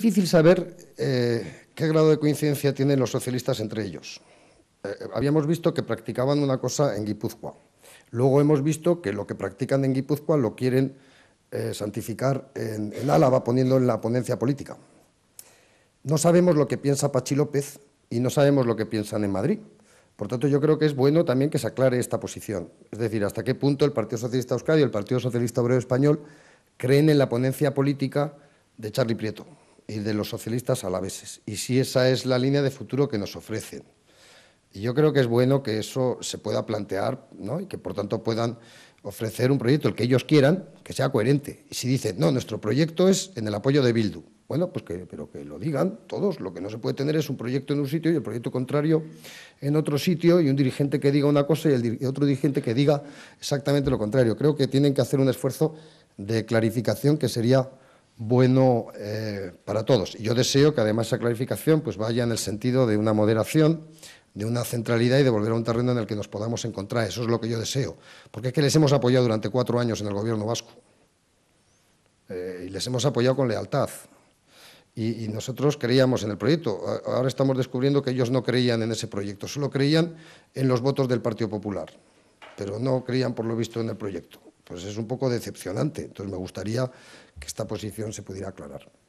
Es difícil saber eh, qué grado de coincidencia tienen los socialistas entre ellos. Eh, eh, habíamos visto que practicaban una cosa en Guipúzcoa. Luego hemos visto que lo que practican en Guipúzcoa lo quieren santificar en, en, Álava, poniendo en la ponencia política. No sabemos lo que piensa Pachi López y no sabemos lo que piensan en Madrid. Por tanto, yo creo que es bueno también que se aclare esta posición. Es decir, hasta qué punto el Partido Socialista Euskadi y el Partido Socialista Obrero Español creen en la ponencia política de Charlie Prieto y de los socialistas a la alaveses, y si esa es la línea de futuro que nos ofrecen. Y yo creo que es bueno que eso se pueda plantear ¿no? y que por tanto puedan ofrecer un proyecto, el que ellos quieran, que sea coherente. Y si dicen, no, nuestro proyecto es en el apoyo de Bildu, bueno, pues que, pero que lo digan todos. Lo que no se puede tener es un proyecto en un sitio y el proyecto contrario en otro sitio y un dirigente que diga una cosa y, el, y otro dirigente que diga exactamente lo contrario. Creo que tienen que hacer un esfuerzo de clarificación que sería bueno eh, para todos. Yo deseo que además esa clarificación pues, vaya en el sentido de una moderación, de una centralidad y de volver a un terreno en el que nos podamos encontrar. Eso es lo que yo deseo, porque es que les hemos apoyado durante cuatro años en el gobierno vasco eh, y les hemos apoyado con lealtad. Y, y, nosotros creíamos en el proyecto. Ahora estamos descubriendo que ellos no creían en ese proyecto, solo creían en los votos del Partido Popular, pero no creían por lo visto en el proyecto. Pues es un poco decepcionante. Entonces me gustaría que esta posición se pudiera aclarar.